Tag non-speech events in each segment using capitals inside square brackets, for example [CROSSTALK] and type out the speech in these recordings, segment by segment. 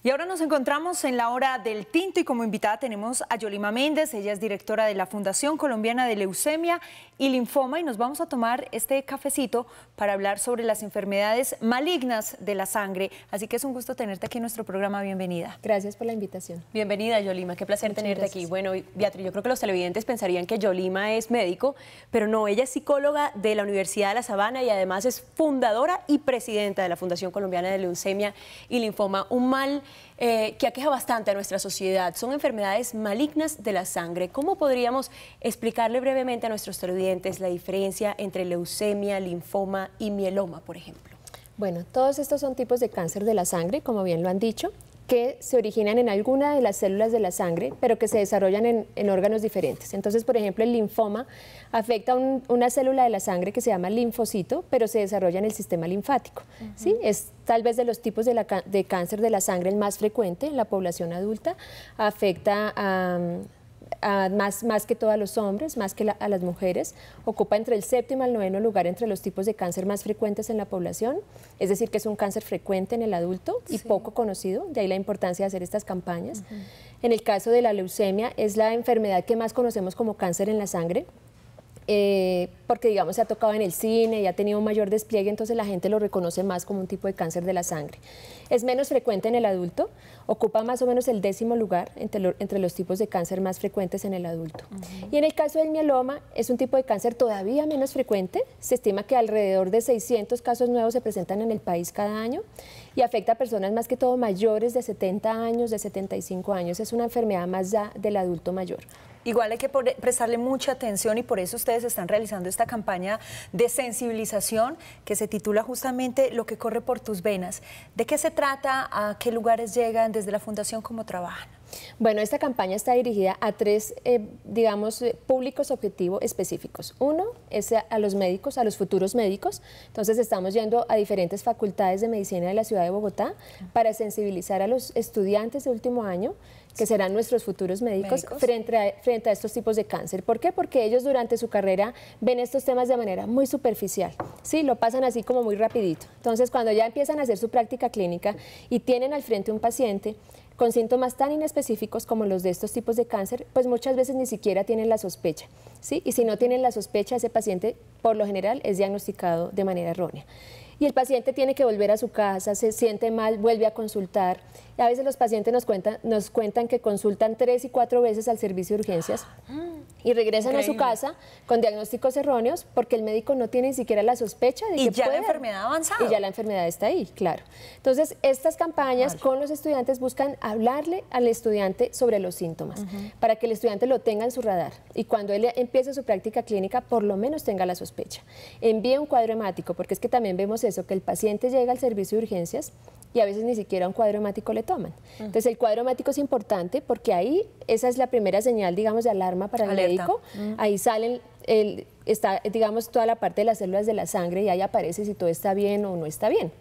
Y ahora nos encontramos en la hora del tinto y como invitada tenemos a Yolima Méndez, ella es directora de la Fundación Colombiana de Leucemia y Linfoma y nos vamos a tomar este cafecito para hablar sobre las enfermedades malignas de la sangre. Así que es un gusto tenerte aquí en nuestro programa, bienvenida. Gracias por la invitación. Bienvenida Yolima, qué placer tenerte aquí. Bueno, Beatriz, yo creo que los televidentes pensarían que Yolima es médico, pero no, ella es psicóloga de la Universidad de La Sabana y además es fundadora y presidenta de la Fundación Colombiana de Leucemia y Linfoma, un mal eh, que aqueja bastante a nuestra sociedad. Son enfermedades malignas de la sangre. ¿Cómo podríamos explicarle brevemente a nuestros televidentes la diferencia entre leucemia, linfoma y mieloma, por ejemplo? Bueno, todos estos son tipos de cáncer de la sangre, como bien lo han dicho que se originan en alguna de las células de la sangre, pero que se desarrollan en, órganos diferentes. Entonces, por ejemplo, el linfoma afecta a una célula de la sangre que se llama linfocito, pero se desarrolla en el sistema linfático. ¿sí? Es tal vez de los tipos de, cáncer de la sangre el más frecuente en la población adulta. Afecta a más, que todos los hombres, más que a las mujeres. Ocupa entre el séptimo al noveno lugar entre los tipos de cáncer más frecuentes en la población, es decir, que es un cáncer frecuente en el adulto y poco conocido, de ahí la importancia de hacer estas campañas. En el caso de la leucemia, es la enfermedad que más conocemos como cáncer en la sangre, eh, porque digamos se ha tocado en el cine y ha tenido un mayor despliegue, entonces la gente lo reconoce más como un tipo de cáncer de la sangre. Es menos frecuente en el adulto, ocupa más o menos el décimo lugar entre, los tipos de cáncer más frecuentes en el adulto. Y en el caso del mieloma, es un tipo de cáncer todavía menos frecuente, se estima que alrededor de 600 casos nuevos se presentan en el país cada año y afecta a personas más que todo mayores de 70 años, de 75 años, es una enfermedad más ya del adulto mayor. Igual hay que prestarle mucha atención y por eso ustedes están realizando esta campaña de sensibilización que se titula justamente Lo que corre por tus venas. ¿De qué se trata? ¿A qué lugares llegan desde la fundación? ¿Cómo trabajan? Bueno, esta campaña está dirigida a tres, eh, digamos, eh, públicos objetivos específicos. Uno es a, los médicos, a los futuros médicos. Entonces estamos yendo a diferentes facultades de medicina de la ciudad de Bogotá para sensibilizar a los estudiantes de último año que serán nuestros futuros médicos, Frente, a, frente a estos tipos de cáncer. ¿Por qué? Porque ellos durante su carrera ven estos temas de manera muy superficial, ¿sí? Lo pasan así como muy rapidito. Entonces, cuando ya empiezan a hacer su práctica clínica y tienen al frente un paciente, con síntomas tan inespecíficos como los de estos tipos de cáncer, pues muchas veces ni siquiera tienen la sospecha. ¿sí? Y si no tienen la sospecha, ese paciente por lo general es diagnosticado de manera errónea y el paciente tiene que volver a su casa, se siente mal, vuelve a consultar. a veces los pacientes nos cuentan, nos cuentan que consultan tres y cuatro veces al servicio de urgencias [GASPS] y regresan a su casa con diagnósticos erróneos porque el médico no tiene ni siquiera la sospecha de y que ya la enfermedad avanzada. Y ya la enfermedad está ahí, claro. Entonces, estas campañas con los estudiantes buscan hablarle al estudiante sobre los síntomas para que el estudiante lo tenga en su radar y cuando él empiece su práctica clínica por lo menos tenga la sospecha. Envíe un cuadro hemático porque es que también vemos eso, que el paciente llega al servicio de urgencias y a veces ni siquiera un cuadro hemático le toman. Ah. Entonces el cuadro hemático es importante porque ahí esa es la primera señal, digamos, de alarma para el médico. Mm. Ahí salen, el, digamos, toda la parte de las células de la sangre y ahí aparece si todo está bien o no está bien.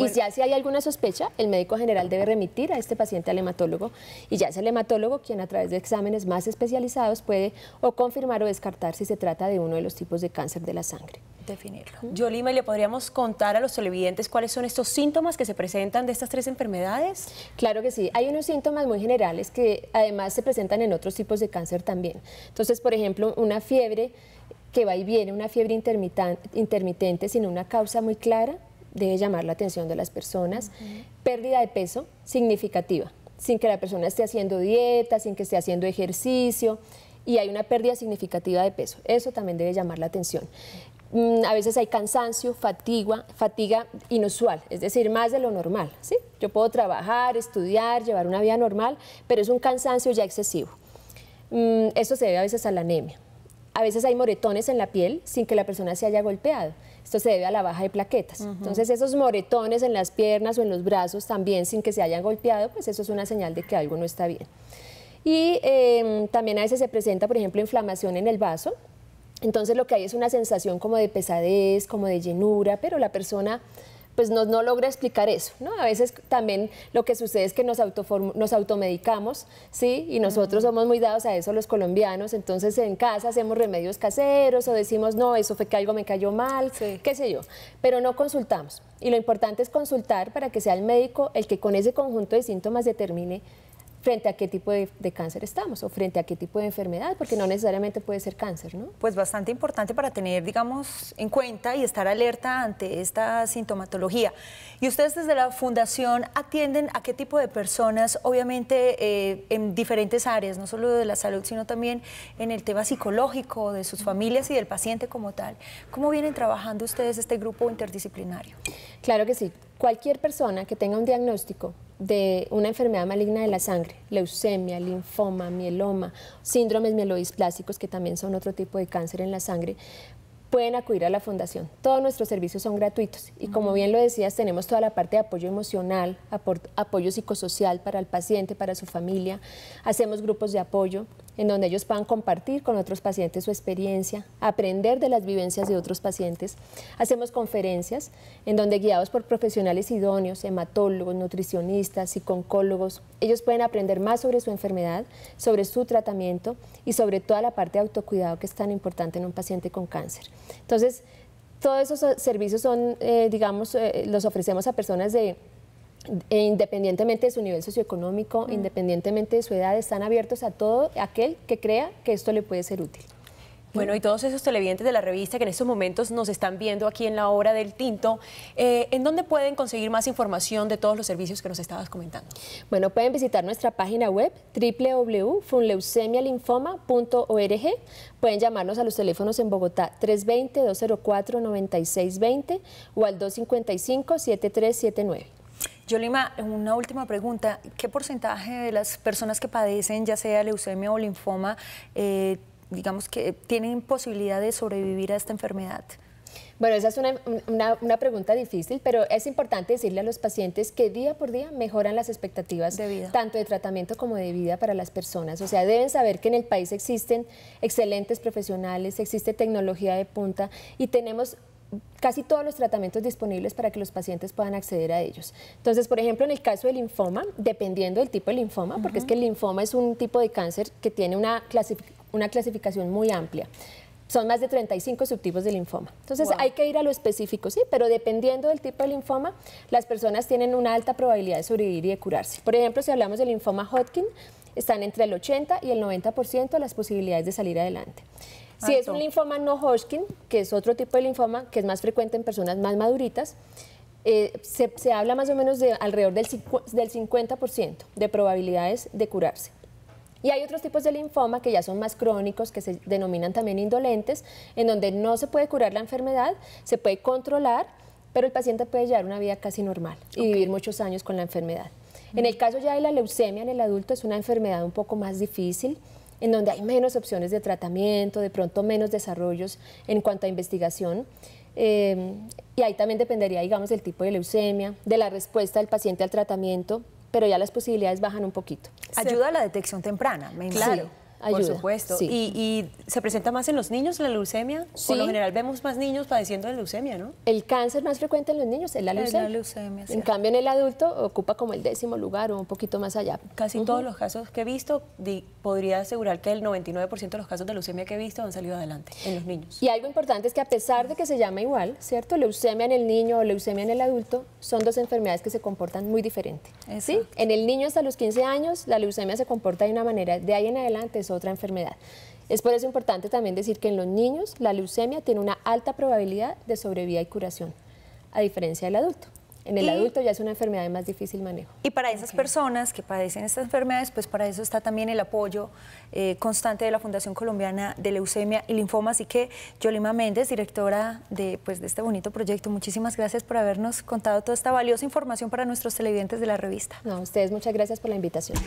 Y ya si hay alguna sospecha, el médico general debe remitir a este paciente al hematólogo y ya es el hematólogo quien a través de exámenes más especializados puede o confirmar o descartar si se trata de uno de los tipos de cáncer de la sangre definirlo. Yolima, le podríamos contar a los televidentes cuáles son estos síntomas que se presentan de estas tres enfermedades? Claro que sí. Hay unos síntomas muy generales que además se presentan en otros tipos de cáncer también. Entonces, por ejemplo, una fiebre que va y viene, una fiebre intermitente sin una causa muy clara, debe llamar la atención de las personas. Pérdida de peso significativa, sin que la persona esté haciendo dieta, sin que esté haciendo ejercicio y hay una pérdida significativa de peso. Eso también debe llamar la atención. Mm, a veces hay cansancio, fatiga, fatiga inusual, es decir, más de lo normal. ¿sí? Yo puedo trabajar, estudiar, llevar una vida normal, pero es un cansancio ya excesivo. Mm, esto se debe a veces a la anemia. A veces hay moretones en la piel sin que la persona se haya golpeado. Esto se debe a la baja de plaquetas. Entonces, esos moretones en las piernas o en los brazos también sin que se hayan golpeado, pues eso es una señal de que algo no está bien. Y em, también a veces se presenta, por ejemplo, inflamación en el vaso, entonces lo que hay es una sensación como de pesadez, como de llenura, pero la persona pues no, logra explicar eso, ¿no? A veces también lo que sucede es que nos, nos automedicamos, ¿sí? Y nosotros somos muy dados a eso los colombianos, entonces en casa hacemos remedios caseros o decimos, no, eso fue que algo me cayó mal, qué sé yo, pero no consultamos. Y lo importante es consultar para que sea el médico el que con ese conjunto de síntomas determine frente a qué tipo de, cáncer estamos o frente a qué tipo de enfermedad, porque no necesariamente puede ser cáncer, ¿no? Pues bastante importante para tener, digamos, en cuenta y estar alerta ante esta sintomatología. Y ustedes desde la fundación atienden a qué tipo de personas, obviamente eh, en diferentes áreas, no solo de la salud, sino también en el tema psicológico, de sus familias y del paciente como tal. ¿Cómo vienen trabajando ustedes este grupo interdisciplinario? Claro que sí. Cualquier persona que tenga un diagnóstico de una enfermedad maligna de la sangre, leucemia, linfoma, mieloma, síndromes mielodisplásicos, que también son otro tipo de cáncer en la sangre, pueden acudir a la fundación. Todos nuestros servicios son gratuitos y como bien lo decías, tenemos toda la parte de apoyo emocional, apoyo psicosocial para el paciente, para su familia, hacemos grupos de apoyo, en donde ellos puedan compartir con otros pacientes su experiencia, aprender de las vivencias de otros pacientes. Hacemos conferencias en donde guiados por profesionales idóneos, hematólogos, nutricionistas, oncólogos, ellos pueden aprender más sobre su enfermedad, sobre su tratamiento y sobre toda la parte de autocuidado que es tan importante en un paciente con cáncer. Entonces, todos esos servicios son, eh, digamos, eh, los ofrecemos a personas de e independientemente de su nivel socioeconómico, mm. independientemente de su edad, están abiertos a todo aquel que crea que esto le puede ser útil. Bueno, y todos esos televidentes de la revista que en estos momentos nos están viendo aquí en la obra del tinto, eh, ¿en dónde pueden conseguir más información de todos los servicios que nos estabas comentando? Bueno, pueden visitar nuestra página web www.funleucemialinfoma.org. Pueden llamarnos a los teléfonos en Bogotá 320-204-9620 o al 255-7379. Yolima, una última pregunta. ¿Qué porcentaje de las personas que padecen ya sea leucemia o linfoma, eh, digamos que tienen posibilidad de sobrevivir a esta enfermedad? Bueno, esa es una, una, pregunta difícil, pero es importante decirle a los pacientes que día por día mejoran las expectativas de vida. tanto de tratamiento como de vida para las personas. O sea, deben saber que en el país existen excelentes profesionales, existe tecnología de punta y tenemos casi todos los tratamientos disponibles para que los pacientes puedan acceder a ellos. Entonces, por ejemplo, en el caso del linfoma, dependiendo del tipo de linfoma, porque es que el linfoma es un tipo de cáncer que tiene una, clasificación muy amplia son más de 35 subtipos de linfoma. Entonces hay que ir a lo específico, sí, pero dependiendo del tipo de linfoma, las personas tienen una alta probabilidad de sobrevivir y de curarse. Por ejemplo, si hablamos del linfoma Hodgkin, están entre el 80 y el 90% de las posibilidades de salir adelante. Si es un linfoma no Hodgkin, que es otro tipo de linfoma que es más frecuente en personas más maduritas, eh, se, habla más o menos de alrededor del, 50% de probabilidades de curarse. Y hay otros tipos de linfoma que ya son más crónicos, que se denominan también indolentes, en donde no se puede curar la enfermedad, se puede controlar, pero el paciente puede llevar una vida casi normal y vivir muchos años con la enfermedad. En el caso ya de la leucemia en el adulto es una enfermedad un poco más difícil, en donde hay menos opciones de tratamiento, de pronto menos desarrollos en cuanto a investigación. Em, y ahí también dependería, digamos, del tipo de leucemia, de la respuesta del paciente al tratamiento, pero ya las posibilidades bajan un poquito. Ayuda a la detección temprana, me Claro por supuesto. Y, se presenta más en los niños la leucemia? Sí. Por lo general vemos más niños padeciendo de leucemia, ¿no? El cáncer más frecuente en los niños es la leucemia. en cambio, en el adulto ocupa como el décimo lugar o un poquito más allá. Casi todos los casos que he visto, podría asegurar que el 99% de los casos de leucemia que he visto han salido adelante en los niños. Y algo importante es que a pesar de que se llama igual, ¿cierto? Leucemia en el niño o leucemia en el adulto, son dos enfermedades que se comportan muy diferente. ¿sí? En el niño hasta los 15 años, la leucemia se comporta de una manera, de ahí en adelante otra enfermedad. Es por eso importante también decir que en los niños la leucemia tiene una alta probabilidad de sobrevida y curación, a diferencia del adulto. En el adulto ya es una enfermedad de más difícil manejo. Y para esas personas que padecen estas enfermedades, pues para eso está también el apoyo eh, constante de la Fundación Colombiana de Leucemia y Linfoma. Así que Yolima Méndez, directora de, pues, de este bonito proyecto, muchísimas gracias por habernos contado toda esta valiosa información para nuestros televidentes de la revista. No, a ustedes muchas gracias por la invitación.